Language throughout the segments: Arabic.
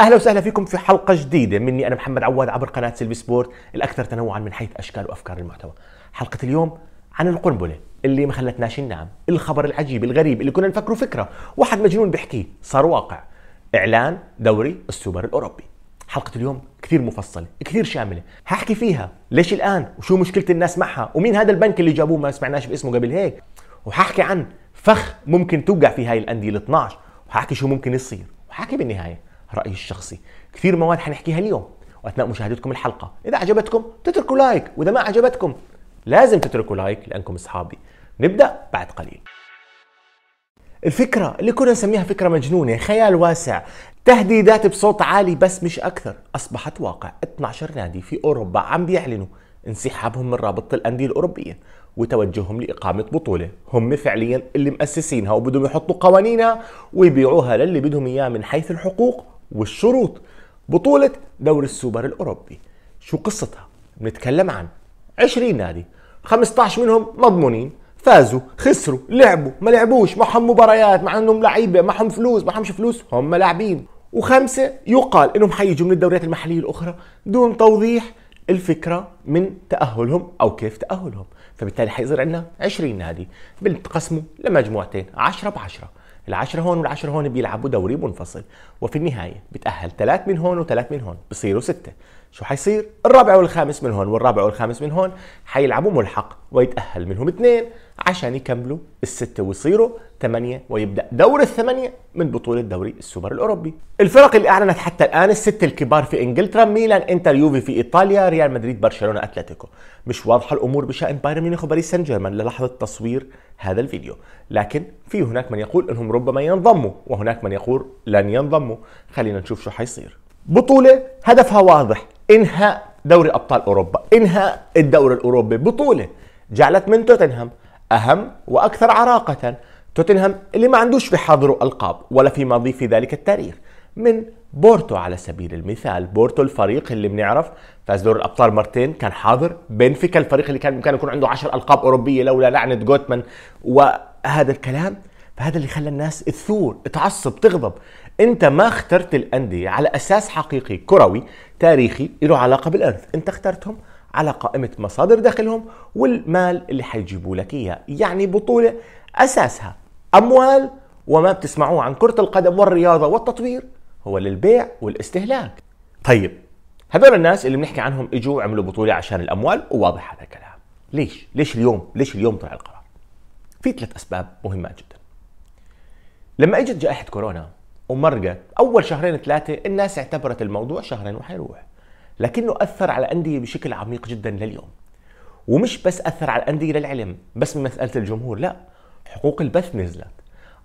اهلا وسهلا فيكم في حلقه جديده مني انا محمد عواد عبر قناه سيلفي سبورت الاكثر تنوعا من حيث اشكال وافكار المحتوى. حلقه اليوم عن القنبله اللي ما خلتناش ننام، الخبر العجيب الغريب اللي كنا نفكره فكره، واحد مجنون بيحكيه صار واقع. اعلان دوري السوبر الاوروبي. حلقة اليوم كثير مفصلة كثير شاملة هحكي فيها ليش الآن وشو مشكلة الناس معها ومين هذا البنك اللي جابوه ما سمعناش باسمه قبل هيك وححكي عن فخ ممكن توقع في هاي الأندية ال 12 وححكي شو ممكن يصير وححكي بالنهاية رايي الشخصي كثير مواد حنحكيها اليوم واثناء مشاهدتكم الحلقه اذا عجبتكم تتركوا لايك واذا ما عجبتكم لازم تتركوا لايك لانكم اصحابي نبدا بعد قليل الفكرة اللي كنا نسميها فكرة مجنونة خيال واسع تهديدات بصوت عالي بس مش أكثر أصبحت واقع 12 نادي في أوروبا عم بيعلنوا انسحابهم من رابطة الأندية الأوروبية وتوجههم لإقامة بطولة هم فعليا اللي مؤسسينها وبدهم يحطوا قوانينها ويبيعوها للي بدهم إياه من حيث الحقوق والشروط بطولة دوري السوبر الأوروبي شو قصتها؟ بنتكلم عن 20 نادي 15 منهم مضمونين فازوا خسروا لعبوا ما لعبوش معهم مباريات مع انهم لعيبه معهم فلوس معهمش فلوس هم لاعبين وخمسه يقال انهم حيجوا من الدوريات المحليه الاخرى دون توضيح الفكره من تاهلهم او كيف تاهلهم فبالتالي حيصير عندنا 20 نادي بنتقسموا لمجموعتين 10 ب 10 العشرة هون والعشرة هون بيلعبوا دوري منفصل وفي النهاية بتأهل ثلاث من هون وثلاث من هون بصيروا ستة شو حيصير الرابع والخامس من هون والرابع والخامس من هون حيلعبوا ملحق ويتأهل منهم اثنين عشان يكملوا الستة ويصيروا ثمانية ويبدأ دور الثمانية من بطولة دوري السوبر الأوروبي الفرق اللي أعلنت حتى الآن الستة الكبار في إنجلترا ميلان إنتر يوفي في إيطاليا ريال مدريد برشلونة أتلتيكو مش واضحة الأمور بشأن بايرن ميونخ وباريس سان جيرمان للحظة تصوير هذا الفيديو لكن في هناك من يقول انهم ربما ينضموا وهناك من يقول لن ينضموا خلينا نشوف شو حيصير بطولة هدفها واضح انهاء دوري ابطال اوروبا انهاء الدوري الاوروبي بطولة جعلت من توتنهام اهم واكثر عراقة توتنهام اللي ما عندوش في حاضره القاب ولا في ماضيه في ذلك التاريخ من بورتو على سبيل المثال بورتو الفريق اللي بنعرف فاز دور الابطال مرتين كان حاضر بنفيكا الفريق اللي كان ممكن يكون عنده 10 القاب اوروبيه لولا لعنه جوتمان وهذا الكلام فهذا اللي خلى الناس تثور تعصب تغضب انت ما اخترت الانديه على اساس حقيقي كروي تاريخي له علاقه بالارث انت اخترتهم على قائمه مصادر دخلهم والمال اللي حيجيبوا لك اياه يعني بطوله اساسها اموال وما بتسمعوه عن كره القدم والرياضه والتطوير هو للبيع والاستهلاك طيب هذول الناس اللي بنحكي عنهم اجوا وعملوا بطوله عشان الاموال وواضح هذا الكلام ليش ليش اليوم ليش اليوم طلع القرار في ثلاث اسباب مهمه جدا لما اجت جائحه كورونا ومرقت اول شهرين ثلاثه الناس اعتبرت الموضوع شهرين وحيروح لكنه اثر على الانديه بشكل عميق جدا لليوم ومش بس اثر على الانديه للعلم بس من مساله الجمهور لا حقوق البث نزلت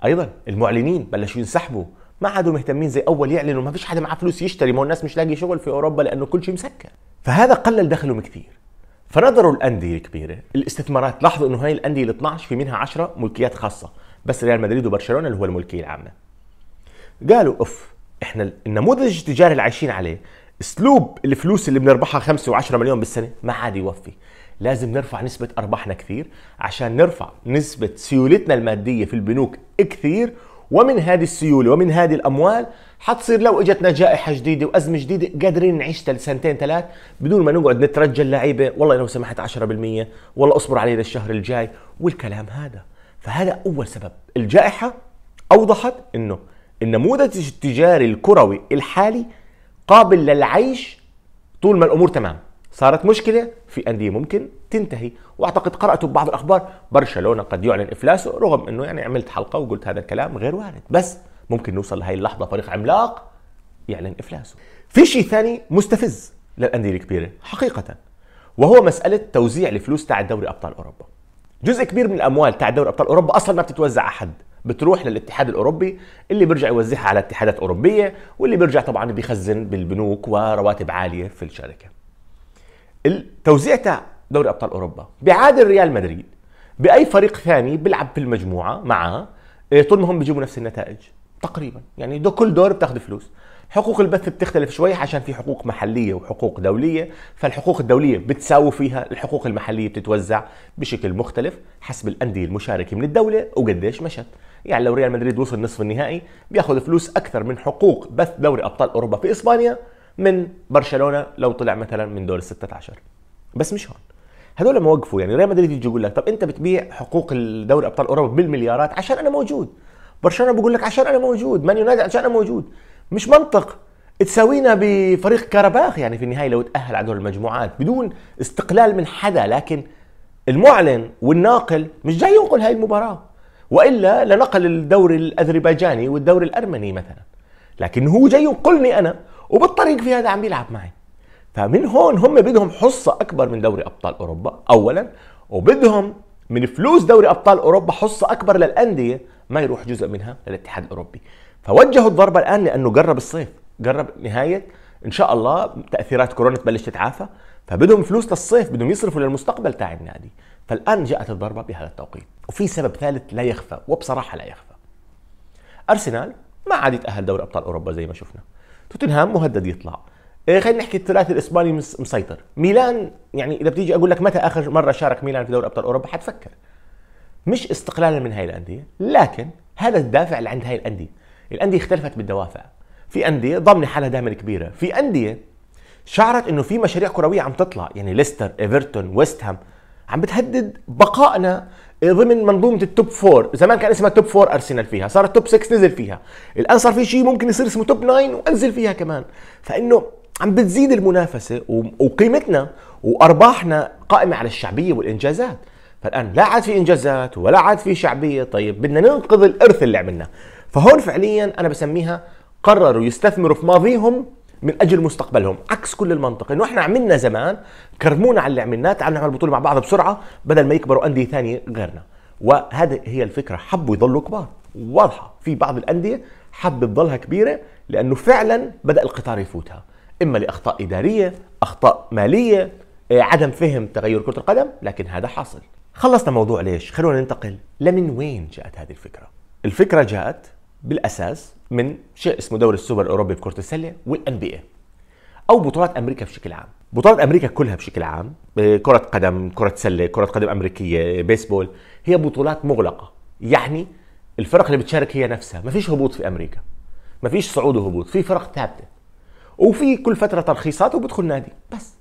ايضا المعلنين بلشوا ينسحبوا ما عادوا مهتمين زي اول يعلنوا ما فيش حدا معاه فلوس يشتري ما هو الناس مش لاقي شغل في اوروبا لانه كل شيء مسكر فهذا قلل دخلهم كثير فنظروا الانديه الكبيره الاستثمارات لاحظوا انه هاي الانديه ال 12 في منها 10 ملكيات خاصه بس ريال مدريد وبرشلونه اللي هو الملكيه العامه قالوا اوف احنا النموذج التجاري اللي عايشين عليه اسلوب الفلوس اللي بنربحها 5 و10 مليون بالسنه ما عاد يوفي لازم نرفع نسبة أرباحنا كثير عشان نرفع نسبة سيولتنا المادية في البنوك كثير ومن هذه السيوله ومن هذه الاموال حتصير لو اجتنا جائحه جديده وازمه جديده قادرين نعيش لسنتين ثلاث بدون ما نقعد نترجى اللعيبه والله لو سمحت 10% والله اصبر علي للشهر الجاي والكلام هذا فهذا اول سبب الجائحه اوضحت انه النموذج التجاري الكروي الحالي قابل للعيش طول ما الامور تمام صارت مشكلة في أندية ممكن تنتهي وأعتقد قرأت ببعض الأخبار برشلونة قد يعلن إفلاسه رغم أنه يعني عملت حلقة وقلت هذا الكلام غير وارد بس ممكن نوصل لهي اللحظة فريق عملاق يعلن إفلاسه في شيء ثاني مستفز للأندية الكبيرة حقيقة وهو مسألة توزيع الفلوس تاع دوري أبطال أوروبا جزء كبير من الأموال تاع دوري أبطال أوروبا أصلا ما بتتوزع أحد بتروح للاتحاد الاوروبي اللي بيرجع يوزعها على اتحادات اوروبيه واللي بيرجع طبعا بيخزن بالبنوك ورواتب عاليه في الشركه التوزيع تاع دوري ابطال اوروبا بيعادل ريال مدريد باي فريق ثاني بيلعب في المجموعه معاه إيه، طول ما هم بيجيبوا نفس النتائج تقريبا يعني دو كل دور بتاخذ فلوس حقوق البث بتختلف شوي عشان في حقوق محليه وحقوق دوليه فالحقوق الدوليه بتساوي فيها الحقوق المحليه بتتوزع بشكل مختلف حسب الانديه المشاركه من الدوله وقديش مشت يعني لو ريال مدريد وصل نصف النهائي بياخذ فلوس اكثر من حقوق بث دوري ابطال اوروبا في اسبانيا من برشلونه لو طلع مثلا من دور ال 16 بس مش هون هذول ما وقفوا يعني ريال مدريد يجي يقول لك طب انت بتبيع حقوق الدوري ابطال اوروبا بالمليارات عشان انا موجود برشلونه بيقول لك عشان انا موجود مان يونايتد عشان انا موجود مش منطق تساوينا بفريق كرباخ يعني في النهايه لو تاهل على دور المجموعات بدون استقلال من حدا لكن المعلن والناقل مش جاي ينقل هاي المباراه والا لنقل الدوري الاذربيجاني والدوري الارمني مثلا لكن هو جاي ينقلني انا وبالطريق في هذا عم بيلعب معي فمن هون هم بدهم حصه اكبر من دوري ابطال اوروبا اولا وبدهم من فلوس دوري ابطال اوروبا حصه اكبر للانديه ما يروح جزء منها للاتحاد الاوروبي فوجهوا الضربه الان لانه قرب الصيف قرب نهايه ان شاء الله تاثيرات كورونا تبلش تتعافى فبدهم فلوس للصيف بدهم يصرفوا للمستقبل تاع النادي فالان جاءت الضربه بهذا التوقيت وفي سبب ثالث لا يخفى وبصراحه لا يخفى ارسنال ما عاد يتاهل دوري ابطال اوروبا زي ما شفنا توتنهام مهدد يطلع إيه، خلينا نحكي الثلاثي الاسباني مسيطر ميلان يعني اذا بتيجي اقول لك متى اخر مره شارك ميلان في دوري ابطال اوروبا حتفكر مش استقلالا من هاي الانديه لكن هذا الدافع اللي عند هاي الانديه الانديه اختلفت بالدوافع في انديه ضامنه حالها دائما كبيره في انديه شعرت انه في مشاريع كرويه عم تطلع يعني ليستر ايفرتون ويست هام عم بتهدد بقائنا إيه، ضمن منظومه التوب فور زمان كان اسمها توب فور ارسنال فيها صارت توب 6 نزل فيها الان صار في شيء ممكن يصير اسمه توب 9 وانزل فيها كمان فانه عم بتزيد المنافسه وقيمتنا وارباحنا قائمه على الشعبيه والانجازات فالان لا عاد في انجازات ولا عاد في شعبيه طيب بدنا ننقذ الارث اللي عملناه فهون فعليا انا بسميها قرروا يستثمروا في ماضيهم من اجل مستقبلهم عكس كل المنطق انه احنا عملنا زمان كرمونا على اللي عملناه تعالوا نعمل بطوله مع بعض بسرعه بدل ما يكبروا انديه ثانيه غيرنا وهذه هي الفكره حبوا يضلوا كبار واضحه في بعض الانديه حب تضلها كبيره لانه فعلا بدا القطار يفوتها اما لاخطاء اداريه اخطاء ماليه آه، عدم فهم تغير كره القدم لكن هذا حاصل خلصنا موضوع ليش خلونا ننتقل لمن وين جاءت هذه الفكره الفكره جاءت بالاساس من شيء اسمه دوري السوبر الاوروبي بكره السله والان بي اي او بطولات امريكا بشكل عام بطولات امريكا كلها بشكل عام كره قدم كره سله كره قدم امريكيه بيسبول هي بطولات مغلقه يعني الفرق اللي بتشارك هي نفسها ما فيش هبوط في امريكا ما فيش صعود وهبوط في فرق ثابته وفي كل فتره ترخيصات وبدخل نادي بس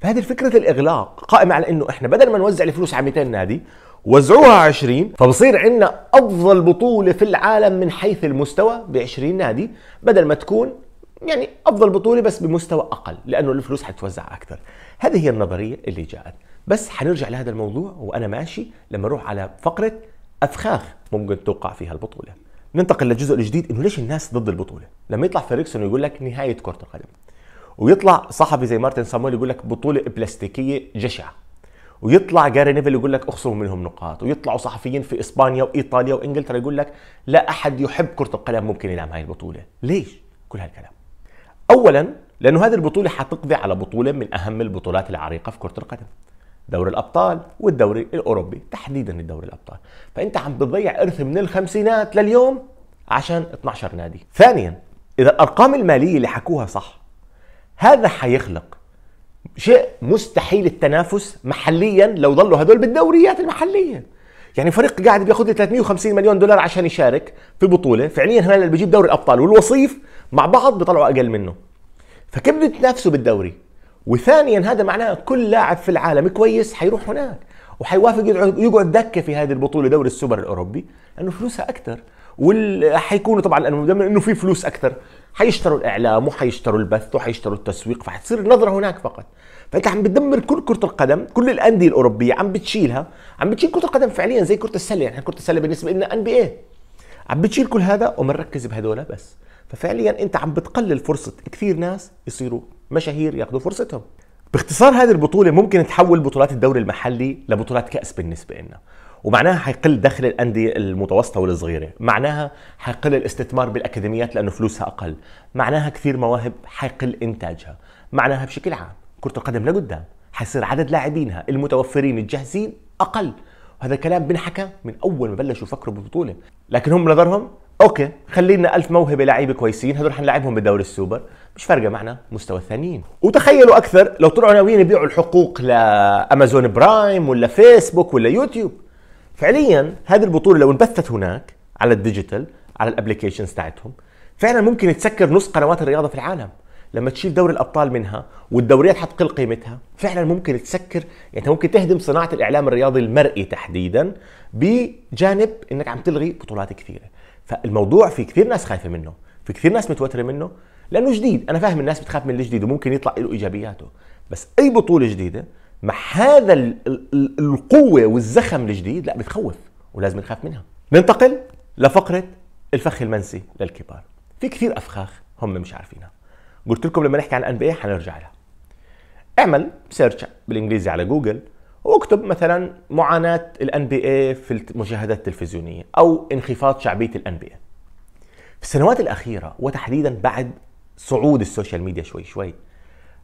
فهذه فكره الاغلاق قائمه على انه احنا بدل ما نوزع الفلوس على 200 نادي وزعوها 20 فبصير عندنا افضل بطوله في العالم من حيث المستوى ب 20 نادي بدل ما تكون يعني افضل بطوله بس بمستوى اقل لانه الفلوس حتوزع اكثر هذه هي النظريه اللي جاءت بس حنرجع لهذا الموضوع وانا ماشي لما اروح على فقره افخاخ ممكن توقع فيها البطوله ننتقل للجزء الجديد انه ليش الناس ضد البطوله لما يطلع فريكسون يقول لك نهايه كره القدم ويطلع صحفي زي مارتن سامويل يقول لك بطوله بلاستيكيه جشعه ويطلع جاري نيفل يقول لك اخصموا منهم نقاط ويطلعوا صحفيين في اسبانيا وايطاليا وانجلترا يقول لك لا احد يحب كره القدم ممكن يلعب هاي البطوله ليش كل هالكلام اولا لانه هذه البطوله حتقضي على بطوله من اهم البطولات العريقه في كره القدم دوري الابطال والدوري الاوروبي تحديدا الدوري الابطال فانت عم بتضيع ارث من الخمسينات لليوم عشان 12 نادي ثانيا اذا الارقام الماليه اللي حكوها صح هذا حيخلق شيء مستحيل التنافس محليا لو ضلوا هدول بالدوريات المحليه يعني فريق قاعد بياخذ لي 350 مليون دولار عشان يشارك في بطوله فعليا هلا اللي بيجيب دوري الابطال والوصيف مع بعض بيطلعوا اقل منه فكيف بده يتنافسوا بالدوري وثانيا هذا معناه كل لاعب في العالم كويس حيروح هناك وحيوافق يقعد دكه في هذه البطوله دوري السوبر الاوروبي لانه فلوسها اكثر وحيكونوا طبعا انه في فلوس اكثر حيشتروا الاعلام وحيشتروا البث وحيشتروا التسويق فحتصير النظره هناك فقط فانت عم بتدمر كل كره القدم كل الانديه الاوروبيه عم بتشيلها عم بتشيل كره القدم فعليا زي كره السله يعني كره السله بالنسبه لنا ان بي عم بتشيل كل هذا ومنركز بهدول بس ففعليا انت عم بتقلل فرصه كثير ناس يصيروا مشاهير ياخذوا فرصتهم باختصار هذه البطوله ممكن تحول بطولات الدوري المحلي لبطولات كاس بالنسبه لنا ومعناها حيقل دخل الانديه المتوسطه والصغيره معناها حيقل الاستثمار بالاكاديميات لانه فلوسها اقل معناها كثير مواهب حيقل انتاجها معناها بشكل عام كره القدم لقدام حيصير عدد لاعبينها المتوفرين الجاهزين اقل وهذا الكلام بنحكى من اول ما بلشوا يفكروا بالبطوله لكن هم نظرهم اوكي خلينا ألف موهبه لعيبه كويسين هذول حنلعبهم بالدوري السوبر مش فارقه معنا مستوى الثانيين وتخيلوا اكثر لو طلعوا ناويين يبيعوا الحقوق لامازون برايم ولا فيسبوك ولا يوتيوب فعليا هذه البطوله لو انبثت هناك على الديجيتال على الابلكيشنز تاعتهم فعلا ممكن تسكر نص قنوات الرياضه في العالم لما تشيل دوري الابطال منها والدوريات حتقل قيمتها فعلا ممكن تسكر يعني ممكن تهدم صناعه الاعلام الرياضي المرئي تحديدا بجانب انك عم تلغي بطولات كثيره فالموضوع في كثير ناس خايفه منه في كثير ناس متوتره منه لانه جديد انا فاهم الناس بتخاف من الجديد وممكن يطلع له ايجابياته بس اي بطوله جديده مع هذا القوه والزخم الجديد لا بتخوف ولازم نخاف منها ننتقل لفقره الفخ المنسي للكبار في كثير افخاخ هم مش عارفينها قلت لكم لما نحكي عن الانبياء حنرجع لها اعمل سيرش بالانجليزي على جوجل واكتب مثلا معاناه الان بي اي في المشاهدات التلفزيونيه او انخفاض شعبيه الان بي اي في السنوات الاخيره وتحديدا بعد صعود السوشيال ميديا شوي شوي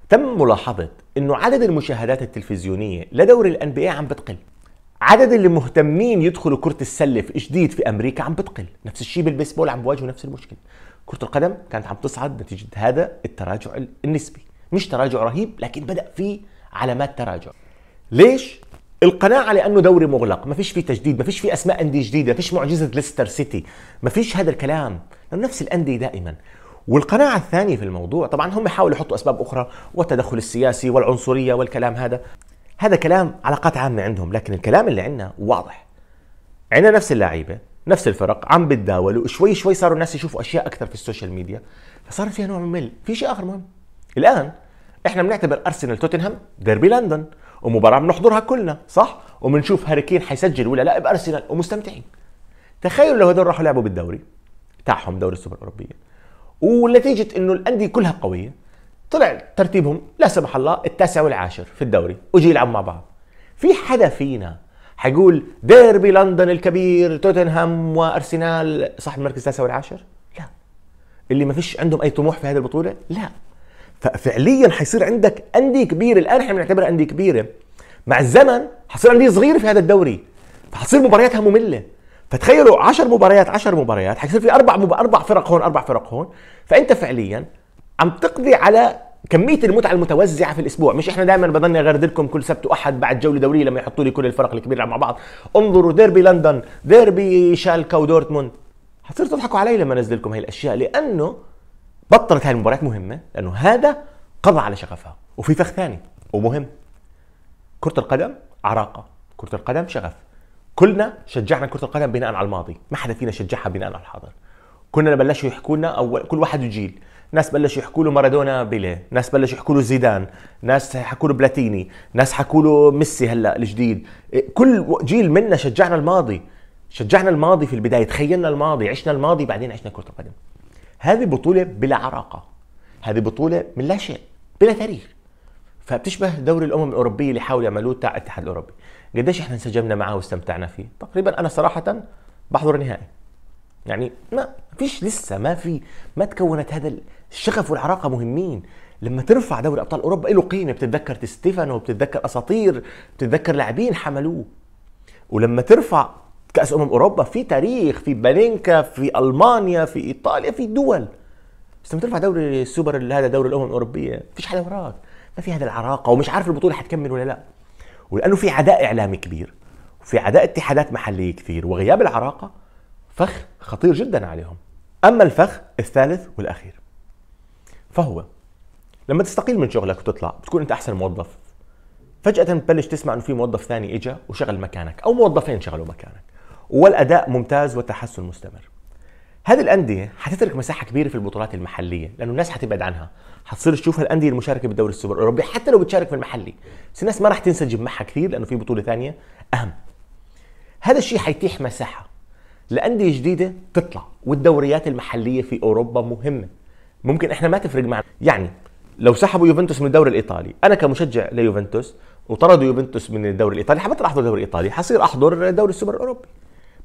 تم ملاحظة أنه عدد المشاهدات التلفزيونية لدوري الان بي عم بتقل عدد اللي مهتمين يدخلوا كرة السلة في جديد في أمريكا عم بتقل نفس الشيء بالبيسبول عم بواجهوا نفس المشكلة كرة القدم كانت عم تصعد نتيجة هذا التراجع النسبي مش تراجع رهيب لكن بدأ في علامات تراجع ليش؟ القناعة لأنه دوري مغلق ما فيش فيه تجديد ما فيش فيه أسماء أندية جديدة ما فيش معجزة ليستر سيتي ما فيش هذا الكلام لأنه نفس الأندية دائما والقناعة الثانية في الموضوع طبعا هم حاولوا يحطوا أسباب أخرى والتدخل السياسي والعنصرية والكلام هذا هذا كلام علاقات عامة عندهم لكن الكلام اللي عندنا واضح عندنا نفس اللعيبة نفس الفرق عم بتداولوا شوي شوي صاروا الناس يشوفوا أشياء أكثر في السوشيال ميديا فصار فيها نوع من المل في شيء آخر مهم الآن احنا بنعتبر ارسنال توتنهام ديربي لندن ومباراه بنحضرها كلنا صح وبنشوف هاري كين حيسجل ولا لا بارسنال ومستمتعين تخيلوا لو هذول راحوا لعبوا بالدوري تاعهم دوري السوبر الاوروبيه ونتيجه انه الانديه كلها قويه طلع ترتيبهم لا سمح الله التاسع والعاشر في الدوري وجي يلعب مع بعض في حدا فينا حيقول ديربي لندن الكبير توتنهام وارسنال صاحب المركز التاسع والعاشر لا اللي ما فيش عندهم اي طموح في هذه البطوله لا ففعليا حيصير عندك انديه كبيره الان احنا بنعتبرها انديه كبيره مع الزمن حصير انديه صغيره في هذا الدوري فحصير مبارياتها ممله فتخيلوا 10 مباريات 10 مباريات حيصير في اربع مب... اربع فرق هون اربع فرق هون فانت فعليا عم تقضي على كمية المتعة المتوزعة في الأسبوع، مش إحنا دائما بضلني أغرد لكم كل سبت وأحد بعد جولة دورية لما يحطوا لي كل الفرق الكبيرة مع بعض، انظروا ديربي لندن، ديربي شالكا ودورتموند، حتصيروا تضحكوا علي لما أنزل لكم هي الأشياء لأنه بطلت هاي المباريات مهمة لأنه هذا قضى على شغفها، وفي فخ ثاني ومهم كرة القدم عراقة، كرة القدم شغف، كلنا شجعنا كره القدم بناء على الماضي ما حدا فينا شجعها بناء على الحاضر كنا بلشوا يحكوا لنا اول كل واحد وجيل ناس بلشوا يحكوا له مارادونا بيلي ناس بلشوا يحكوا له زيدان ناس حكوا له بلاتيني ناس حكوا له ميسي هلا الجديد كل جيل منا شجعنا الماضي شجعنا الماضي في البدايه تخيلنا الماضي عشنا الماضي بعدين عشنا كره القدم هذه بطوله بلا عراقه هذه بطوله من لا شيء بلا تاريخ فبتشبه دوري الامم الاوروبيه اللي حاولوا يعملوه تاع الاتحاد الاوروبي قديش احنا انسجمنا معاه واستمتعنا فيه تقريبا انا صراحه بحضر النهائي يعني ما فيش لسه ما في ما تكونت هذا الشغف والعراقه مهمين لما ترفع دوري ابطال اوروبا له إيه قيمه بتتذكر تستيفانو بتتذكر اساطير بتتذكر لاعبين حملوه ولما ترفع كاس امم اوروبا في تاريخ في بالينكا في المانيا في ايطاليا في دول بس لما ترفع دوري السوبر هذا دوري الامم الاوروبيه فيش حدا وراك ما في هذا العراقه ومش عارف البطوله حتكمل ولا لا ولانه في عداء اعلامي كبير وفي عداء اتحادات محليه كثير وغياب العراقه فخ خطير جدا عليهم اما الفخ الثالث والاخير فهو لما تستقيل من شغلك وتطلع بتكون انت احسن موظف فجاه بتبلش تسمع انه في موظف ثاني اجى وشغل مكانك او موظفين شغلوا مكانك والاداء ممتاز والتحسن مستمر هذه الانديه حتترك مساحه كبيره في البطولات المحليه لانه الناس حتبعد عنها حتصير تشوف الانديه المشاركه بالدوري السوبر الاوروبي حتى لو بتشارك في المحلي بس الناس ما راح تنسجم معها كثير لانه في بطوله ثانيه اهم هذا الشيء حيتيح مساحه لانديه جديده تطلع والدوريات المحليه في اوروبا مهمه ممكن احنا ما تفرق معنا يعني لو سحبوا يوفنتوس من الدوري الايطالي انا كمشجع ليوفنتوس وطردوا يوفنتوس من الدوري الايطالي حبطل احضر الدوري الايطالي حصير احضر دوري السوبر الاوروبي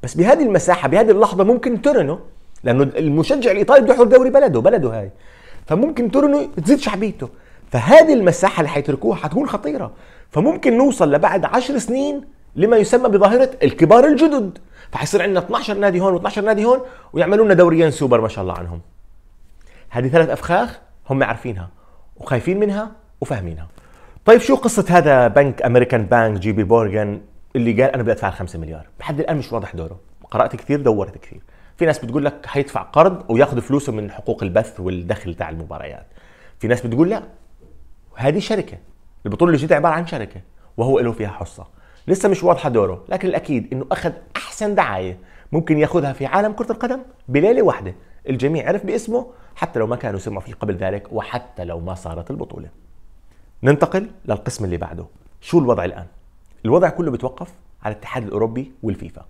بس بهذه المساحه بهذه اللحظه ممكن ترنه لانه المشجع الايطالي بده يحضر دوري بلده بلده هاي فممكن ترنو تزيد شعبيته فهذه المساحه اللي هيتركوها هتكون خطيره فممكن نوصل لبعد 10 سنين لما يسمى بظاهره الكبار الجدد فحيصير عندنا 12 نادي هون و12 نادي هون ويعملوا لنا دوريين سوبر ما شاء الله عنهم هذه ثلاث افخاخ هم عارفينها وخايفين منها وفاهمينها طيب شو قصه هذا بنك امريكان بانك جي بي بورغان اللي قال انا بدي ادفع 5 مليار لحد الان مش واضح دوره قرات كثير دورت كثير في ناس بتقول لك هيدفع قرض وياخذ فلوسه من حقوق البث والدخل تاع المباريات في ناس بتقول لا هذه شركه البطوله جيت عباره عن شركه وهو له فيها حصه لسه مش واضحه دوره لكن الاكيد انه اخذ احسن دعايه ممكن ياخذها في عالم كره القدم بليله واحده الجميع عرف باسمه حتى لو ما كانوا سمعوا فيه قبل ذلك وحتى لو ما صارت البطوله ننتقل للقسم اللي بعده شو الوضع الان الوضع كله بتوقف على الاتحاد الاوروبي والفيفا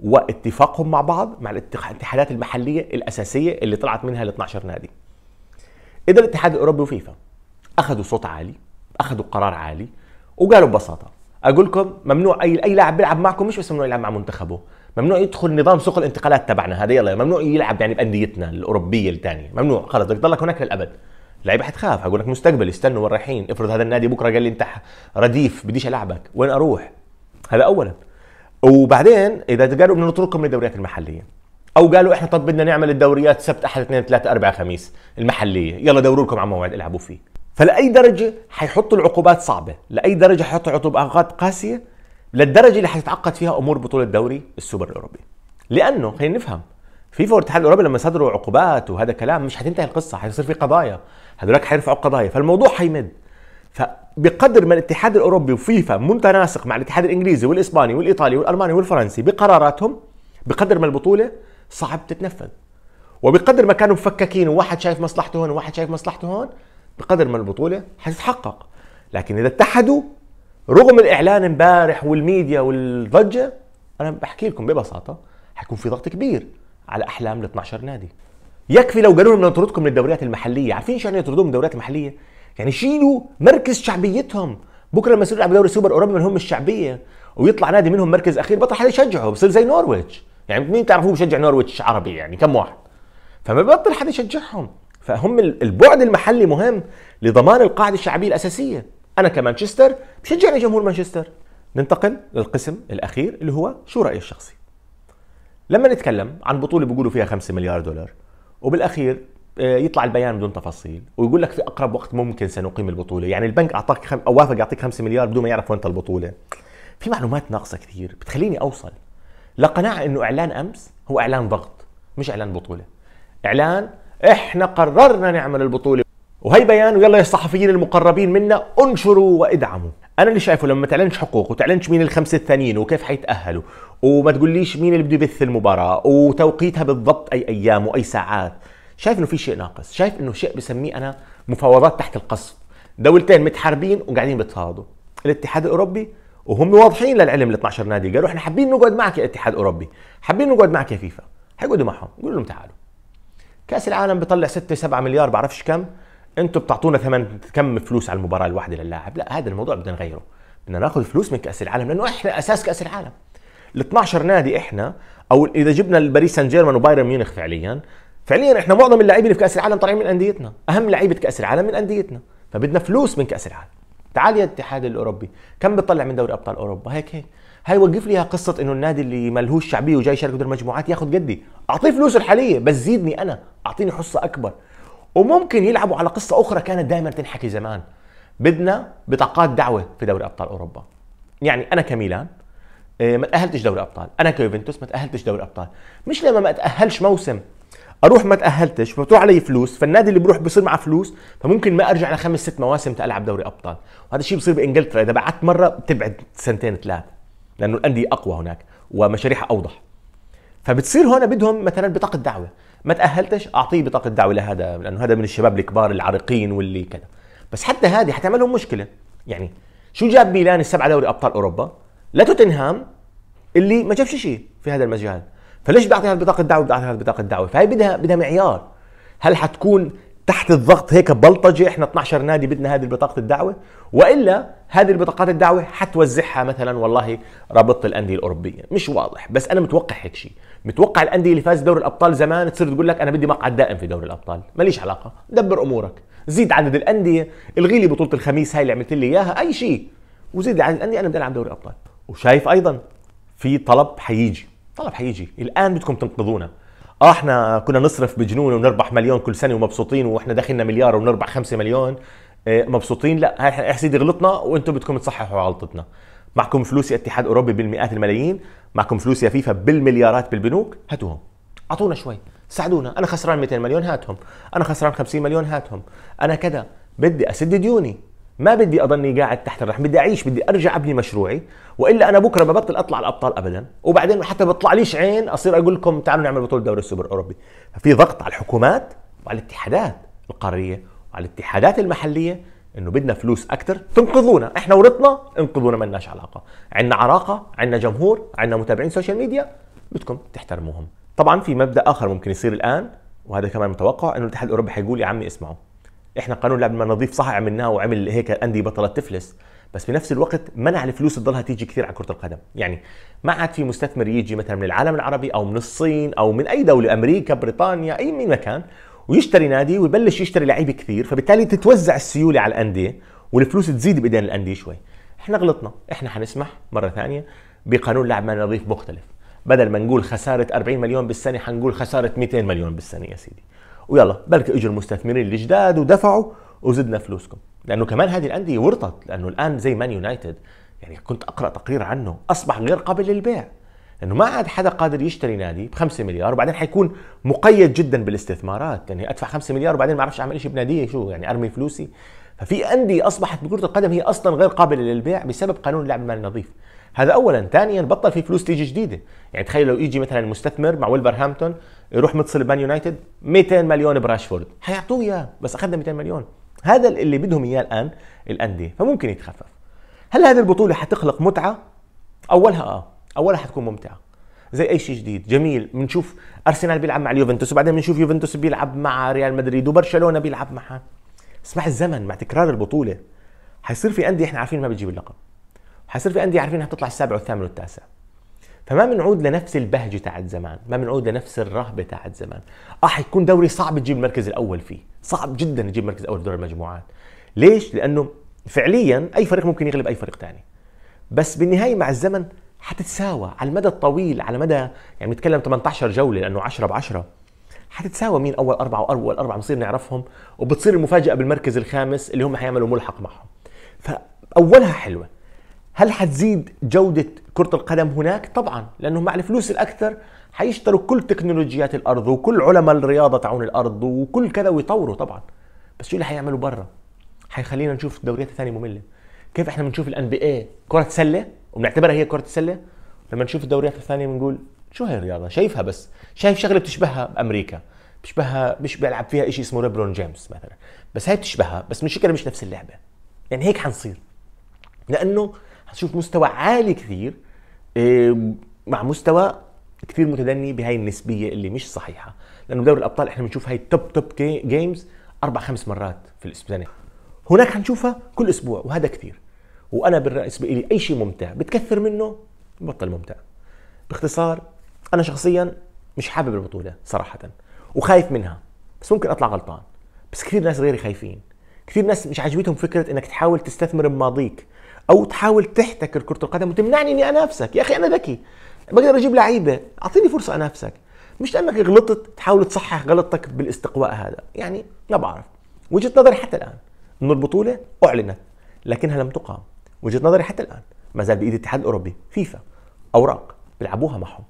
واتفاقهم مع بعض مع الاتحادات المحليه الاساسيه اللي طلعت منها ال 12 نادي. اذا الاتحاد الاوروبي وفيفا اخذوا صوت عالي، اخذوا قرار عالي وقالوا ببساطه اقول لكم ممنوع اي اي لاعب بيلعب معكم مش بس ممنوع يلعب مع منتخبه، ممنوع يدخل نظام سوق الانتقالات تبعنا هذا يلا ممنوع يلعب يعني بانديتنا الاوروبيه الثانيه، ممنوع خلص بدك تضلك هناك للابد. اللعيبه حتخاف اقول لك مستقبل استنوا وين رايحين افرض هذا النادي بكره قال لي انت رديف بديش العبك وين اروح هذا اولا وبعدين اذا قالوا بدنا نتركهم للدوريات المحليه او قالوا احنا طب بدنا نعمل الدوريات سبت احد اثنين ثلاثه اربعه خميس المحليه يلا دوروا لكم على موعد العبوا فيه فلاي درجه حيحطوا العقوبات صعبه لاي درجه حيحطوا عقوبات قاسيه للدرجه اللي حتتعقد فيها امور بطوله الدوري السوبر الاوروبي لانه خلينا نفهم فيفا والاتحاد الاوروبي لما صدروا عقوبات وهذا كلام مش حتنتهي القصه حيصير في قضايا هذولك حيرفعوا قضايا فالموضوع حيمد فبقدر ما الاتحاد الاوروبي وفيفا متناسق مع الاتحاد الانجليزي والاسباني والايطالي والالماني والفرنسي بقراراتهم بقدر ما البطوله صعب تتنفذ وبقدر ما كانوا مفككين وواحد شايف مصلحته هون وواحد شايف مصلحته هون بقدر ما البطوله حتتحقق لكن اذا اتحدوا رغم الاعلان امبارح والميديا والضجه انا بحكي لكم ببساطه حيكون في ضغط كبير على احلام ال 12 نادي يكفي لو قالوا لهم نطردكم من الدوريات المحليه عارفين شو يعني يطردوهم من الدوريات المحليه يعني شيلوا مركز شعبيتهم بكره لما يصير يلعبوا دوري سوبر اوروبا ما هم الشعبيه ويطلع نادي منهم مركز اخير بطل حدا يشجعه بصير زي نورويتش يعني مين تعرفوه بشجع نورويتش عربي يعني كم واحد فما بطل حدا يشجعهم فهم البعد المحلي مهم لضمان القاعده الشعبيه الاساسيه انا كمانشستر بشجعني جمهور مانشستر ننتقل للقسم الاخير اللي هو شو رايي الشخصي لما نتكلم عن بطوله بيقولوا فيها 5 مليار دولار وبالاخير آه، يطلع البيان بدون تفاصيل ويقول لك في اقرب وقت ممكن سنقيم البطوله يعني البنك اعطاك خم... او وافق يعطيك 5 مليار بدون ما يعرف وين البطوله في معلومات ناقصه كثير بتخليني اوصل لقناعه انه اعلان امس هو اعلان ضغط مش اعلان بطوله اعلان احنا قررنا نعمل البطوله وهي بيان ويلا يا الصحفيين المقربين منا انشروا وادعموا انا اللي شايفه لما تعلنش حقوق وتعلنش مين الخمسه الثانيين وكيف حيتاهلوا وما تقوليش مين اللي بده يبث المباراه وتوقيتها بالضبط اي ايام واي ساعات شايف انه في شيء ناقص شايف انه شيء بسميه انا مفاوضات تحت القصف دولتين متحاربين وقاعدين بيتفاوضوا الاتحاد الاوروبي وهم واضحين للعلم ال 12 نادي قالوا احنا حابين نقعد معك يا اتحاد اوروبي حابين نقعد معك يا فيفا حيقعدوا معهم قولوا لهم تعالوا كاس العالم بيطلع 6 7 مليار بعرفش كم انتم بتعطونا ثمن كم فلوس على المباراه الواحده للاعب لا هذا الموضوع بدنا نغيره بدنا ناخذ فلوس من كاس العالم لانه احنا اساس كاس العالم ال 12 نادي احنا او اذا جبنا الباريس سان جيرمان وبايرن ميونخ فعليا فعليا احنا معظم اللاعبين اللي في كاس العالم طالعين من انديتنا اهم لعيبه كاس العالم من انديتنا فبدنا فلوس من كاس العالم تعال يا الاتحاد الاوروبي كم بتطلع من دوري ابطال اوروبا هيك هيك هاي وقف لي قصة انه النادي اللي ملهوش شعبية وجاي يشارك بدور المجموعات ياخذ قدي، اعطيه فلوسه الحالية بس زيدني انا، اعطيني حصة اكبر. وممكن يلعبوا على قصة اخرى كانت دائما تنحكي زمان. بدنا بطاقات دعوة في دوري ابطال اوروبا. يعني انا كميلان آه، ما تأهلتش دوري ابطال، انا كيوفنتوس ما تأهلتش دوري ابطال، مش لما ما تاهلش موسم اروح ما تاهلتش فبتروح علي فلوس فالنادي اللي بروح بصير معه فلوس فممكن ما ارجع لخمس ست مواسم تلعب دوري ابطال وهذا الشيء بصير بانجلترا اذا بعت مره بتبعد سنتين ثلاث لانه الانديه اقوى هناك ومشاريعها اوضح فبتصير هون بدهم مثلا بطاقه دعوه ما تاهلتش اعطيه بطاقه دعوه لهذا لانه هذا من الشباب الكبار العريقين واللي كذا بس حتى هذه حتعمل لهم مشكله يعني شو جاب ميلان السبعه دوري ابطال اوروبا لتوتنهام اللي ما جابش شيء في هذا المجال فليش بدي هذه بطاقه دعوه بدي هذه بطاقه دعوه فهي بدها بدها معيار هل حتكون تحت الضغط هيك بلطجه احنا 12 نادي بدنا هذه البطاقه الدعوه والا هذه البطاقات الدعوه حتوزعها مثلا والله رابطه الانديه الاوروبيه مش واضح بس انا متوقع هيك شيء متوقع الانديه اللي فاز دوري الابطال زمان تصير تقول لك انا بدي مقعد دائم في دوري الابطال ماليش علاقه دبر امورك زيد عدد الانديه الغي لي بطوله الخميس هاي اللي عملت لي اياها اي شيء وزيد عدد الانديه انا بدي العب دوري الابطال وشايف ايضا في طلب حيجي طلب حيجي الان بدكم تنقذونا اه احنا كنا نصرف بجنون ونربح مليون كل سنه ومبسوطين واحنا داخلنا مليار ونربح خمسة مليون آه، مبسوطين لا احنا سيدي غلطنا وانتم بدكم تصححوا غلطتنا معكم فلوس يا اتحاد اوروبي بالمئات الملايين معكم فلوس يا فيفا بالمليارات بالبنوك هاتوهم اعطونا شوي ساعدونا انا خسران 200 مليون هاتهم انا خسران 50 مليون هاتهم انا كذا بدي اسد ديوني ما بدي اضلني قاعد تحت الرحم بدي اعيش بدي ارجع ابني مشروعي والا انا بكره ببطل اطلع الابطال ابدا وبعدين حتى بطلع ليش عين اصير اقول لكم تعالوا نعمل بطوله دوري السوبر الاوروبي ففي ضغط على الحكومات وعلى الاتحادات القاريه وعلى الاتحادات المحليه انه بدنا فلوس اكثر تنقذونا احنا ورطنا انقذونا ما لناش علاقه عندنا عراقه عندنا جمهور عندنا متابعين سوشيال ميديا بدكم تحترموهم طبعا في مبدا اخر ممكن يصير الان وهذا كمان متوقع انه الاتحاد الاوروبي حيقول يا عمي اسمعوا احنا قانون لعب المناظيف صح عملناه وعمل هيك الانديه بطلت تفلس بس بنفس الوقت منع الفلوس تضلها تيجي كثير على كره القدم يعني ما عاد في مستثمر يجي مثلا من العالم العربي او من الصين او من اي دوله امريكا بريطانيا اي من مكان ويشتري نادي ويبلش يشتري لعيبه كثير فبالتالي تتوزع السيوله على الانديه والفلوس تزيد بايدين الانديه شوي احنا غلطنا احنا حنسمح مره ثانيه بقانون لعب نظيف مختلف بدل ما نقول خساره 40 مليون بالسنه حنقول خساره 200 مليون بالسنه يا سيدي ويلا بلك اجوا المستثمرين الجداد ودفعوا وزدنا فلوسكم لانه كمان هذه الانديه ورطت لانه الان زي مان يونايتد يعني كنت اقرا تقرير عنه اصبح غير قابل للبيع لانه ما عاد حدا قادر يشتري نادي ب 5 مليار وبعدين حيكون مقيد جدا بالاستثمارات يعني ادفع 5 مليار وبعدين ما اعرفش اعمل شيء بناديه شو يعني ارمي فلوسي ففي انديه اصبحت بكره القدم هي اصلا غير قابله للبيع بسبب قانون اللعب المالي النظيف هذا اولا ثانيا بطل في فلوس تيجي جديده يعني تخيل لو يجي مثلا مستثمر مع ويلبرهامبتون يروح متصل بمان يونايتد 200 مليون براشفورد حيعطوه اياه بس اخذنا 200 مليون هذا اللي بدهم اياه الان الانديه فممكن يتخفف هل هذه البطوله حتخلق متعه اولها اه اولها حتكون ممتعه زي اي شيء جديد جميل بنشوف ارسنال بيلعب مع اليوفنتوس وبعدين بنشوف يوفنتوس بيلعب مع ريال مدريد وبرشلونه بيلعب معها بس مع الزمن مع تكرار البطوله حيصير في انديه احنا عارفين ما بتجيب اللقب حيصير في انديه عارفين انها بتطلع السابع والثامن والتاسع فما بنعود لنفس البهجه تاعت زمان ما بنعود لنفس الرهبه تاعت زمان اه حيكون دوري صعب تجيب المركز الاول فيه صعب جدا تجيب المركز الاول دور المجموعات ليش لانه فعليا اي فريق ممكن يغلب اي فريق ثاني بس بالنهايه مع الزمن حتتساوى على المدى الطويل على مدى يعني بنتكلم 18 جوله لانه 10 ب 10 حتتساوى مين اول اربعه واول اربعه بنصير نعرفهم وبتصير المفاجاه بالمركز الخامس اللي هم حيعملوا ملحق معهم فاولها حلوه هل حتزيد جودة كرة القدم هناك؟ طبعا لأنه مع الفلوس الأكثر حيشتروا كل تكنولوجيات الأرض وكل علماء الرياضة تعون الأرض وكل كذا ويطوروا طبعا بس شو اللي حيعملوا برا؟ حيخلينا نشوف دوريات ثانية مملة كيف احنا بنشوف الان بي اي كرة سلة وبنعتبرها هي كرة سلة لما نشوف الدوريات الثانية بنقول شو هي الرياضة؟ شايفها بس شايف شغلة بتشبهها بأمريكا بتشبهها مش بيلعب فيها شيء اسمه ريبرون جيمس مثلا بس هاي بتشبهها بس مش مش نفس اللعبة يعني هيك حنصير لأنه هتشوف مستوى عالي كثير مع مستوى كثير متدني بهاي النسبيه اللي مش صحيحه لانه دوري الابطال احنا بنشوف هاي التوب توب جيمز اربع خمس مرات في السنه هناك حنشوفها كل اسبوع وهذا كثير وانا بالنسبه لي اي شيء ممتع بتكثر منه بطل ممتع باختصار انا شخصيا مش حابب البطوله صراحه وخايف منها بس ممكن اطلع غلطان بس كثير ناس غيري خايفين كثير ناس مش عاجبتهم فكره انك تحاول تستثمر بماضيك او تحاول تحتكر كره القدم وتمنعني اني انافسك يا اخي انا ذكي بقدر اجيب لعيبه اعطيني فرصه انافسك مش لانك غلطت تحاول تصحح غلطتك بالاستقواء هذا يعني ما بعرف وجهه نظري حتى الان انه البطوله اعلنت لكنها لم تقام وجهه نظري حتى الان ما زال بايد الاتحاد الاوروبي فيفا اوراق بيلعبوها معهم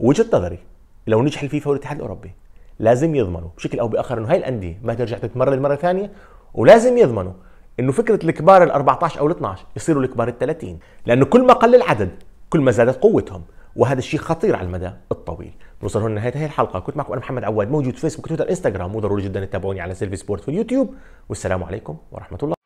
وجهه نظري لو نجح الفيفا والاتحاد الاوروبي لازم يضمنوا بشكل او باخر انه هاي الانديه ما ترجع تتمرن مره ثانيه ولازم يضمنوا انه فكره الكبار ال 14 او ال 12 يصيروا الكبار ال 30 لانه كل ما قل العدد كل ما زادت قوتهم وهذا الشيء خطير على المدى الطويل نوصل هنا لنهايه هذه الحلقه كنت معكم انا محمد عواد موجود في فيسبوك تويتر انستغرام وضروري جدا تتابعوني على سيلفي سبورت في اليوتيوب والسلام عليكم ورحمه الله